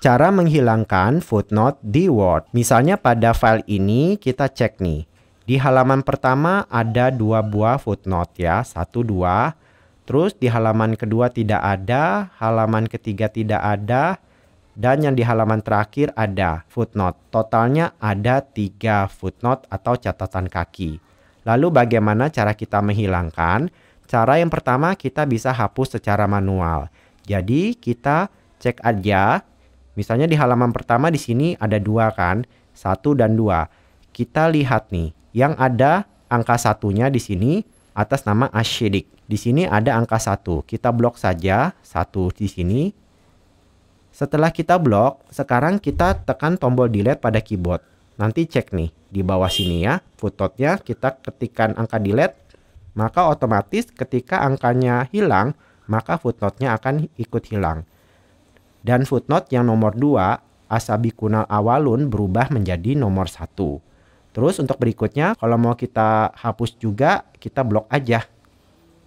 cara menghilangkan footnote di Word. Misalnya pada file ini kita cek nih. Di halaman pertama ada dua buah footnote ya, satu dua. Terus di halaman kedua tidak ada, halaman ketiga tidak ada, dan yang di halaman terakhir ada footnote. Totalnya ada tiga footnote atau catatan kaki. Lalu bagaimana cara kita menghilangkan? Cara yang pertama kita bisa hapus secara manual. Jadi kita cek aja Misalnya di halaman pertama di sini ada dua kan, satu dan dua. Kita lihat nih, yang ada angka satunya di sini atas nama Ashidik. Di sini ada angka satu. Kita blok saja satu di sini. Setelah kita blok, sekarang kita tekan tombol delete pada keyboard. Nanti cek nih di bawah sini ya, footnote-nya kita ketikkan angka delete, maka otomatis ketika angkanya hilang, maka footnote-nya akan ikut hilang. Dan footnote yang nomor 2, kunal awalun berubah menjadi nomor 1. Terus untuk berikutnya, kalau mau kita hapus juga, kita blok aja.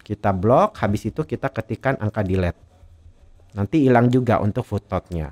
Kita blok, habis itu kita ketikkan angka delete. Nanti hilang juga untuk footnote-nya.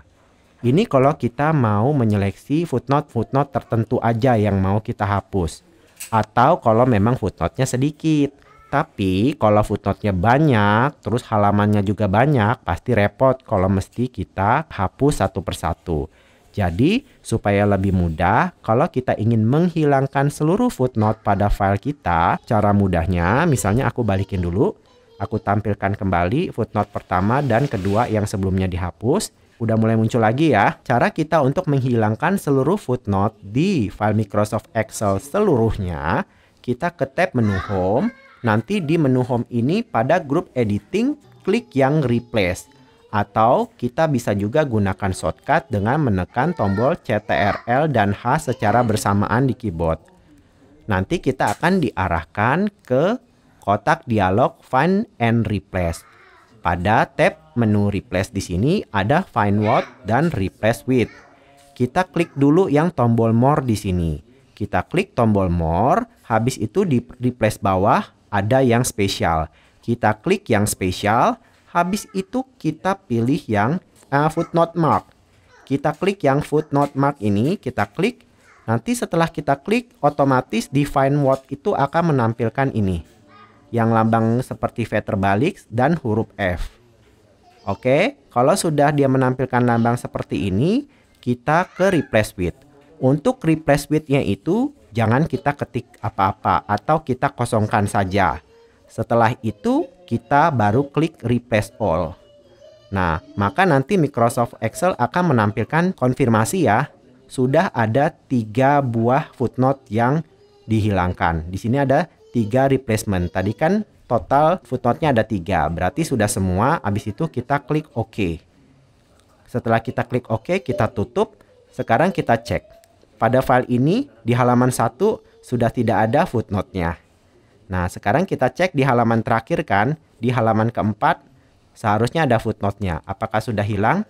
Ini kalau kita mau menyeleksi footnote-footnote tertentu aja yang mau kita hapus. Atau kalau memang footnote-nya sedikit tapi kalau footnote-nya banyak, terus halamannya juga banyak, pasti repot kalau mesti kita hapus satu persatu. Jadi, supaya lebih mudah, kalau kita ingin menghilangkan seluruh footnote pada file kita, cara mudahnya, misalnya aku balikin dulu, aku tampilkan kembali footnote pertama dan kedua yang sebelumnya dihapus, udah mulai muncul lagi ya. Cara kita untuk menghilangkan seluruh footnote di file Microsoft Excel seluruhnya, kita ke tab menu Home, Nanti di menu home ini pada grup editing klik yang replace atau kita bisa juga gunakan shortcut dengan menekan tombol CTRL dan H secara bersamaan di keyboard. Nanti kita akan diarahkan ke kotak dialog Find and Replace. Pada tab menu Replace di sini ada Find What dan Replace With. Kita klik dulu yang tombol More di sini. Kita klik tombol More, habis itu di replace bawah ada yang spesial. Kita klik yang spesial, habis itu kita pilih yang uh, footnote mark. Kita klik yang footnote mark ini, kita klik. Nanti setelah kita klik, otomatis define word itu akan menampilkan ini. Yang lambang seperti V terbalik dan huruf F. Oke, kalau sudah dia menampilkan lambang seperti ini, kita ke replace with. Untuk replace with-nya itu, Jangan kita ketik apa-apa atau kita kosongkan saja. Setelah itu kita baru klik replace all. Nah, maka nanti Microsoft Excel akan menampilkan konfirmasi ya. Sudah ada tiga buah footnote yang dihilangkan. Di sini ada tiga replacement. Tadi kan total footnote-nya ada tiga. Berarti sudah semua. Habis itu kita klik OK. Setelah kita klik OK, kita tutup. Sekarang kita cek. Pada file ini di halaman 1 sudah tidak ada footnote-nya. Nah, sekarang kita cek di halaman terakhir kan, di halaman keempat seharusnya ada footnote-nya. Apakah sudah hilang?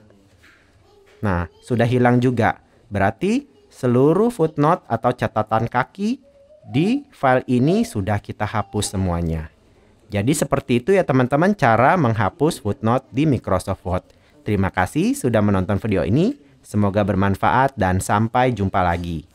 Nah, sudah hilang juga. Berarti seluruh footnote atau catatan kaki di file ini sudah kita hapus semuanya. Jadi seperti itu ya teman-teman cara menghapus footnote di Microsoft Word. Terima kasih sudah menonton video ini. Semoga bermanfaat dan sampai jumpa lagi.